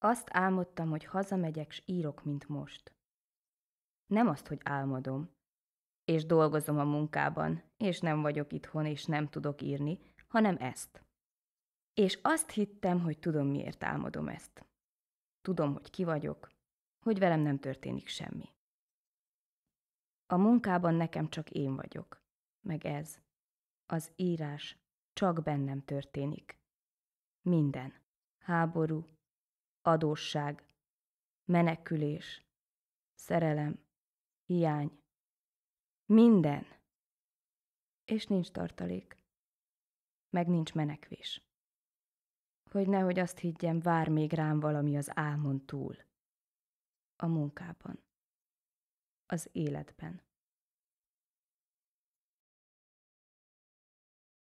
Azt álmodtam, hogy hazamegyek, s írok, mint most. Nem azt, hogy álmodom. És dolgozom a munkában, és nem vagyok itthon, és nem tudok írni, hanem ezt. És azt hittem, hogy tudom, miért álmodom ezt. Tudom, hogy ki vagyok, hogy velem nem történik semmi. A munkában nekem csak én vagyok, meg ez. Az írás csak bennem történik. Minden. Háború, adósság, menekülés, szerelem, hiány. Minden. És nincs tartalék. Meg nincs menekvés. Hogy nehogy azt higgyem, vár még rám valami az álmon túl. A munkában. Az életben.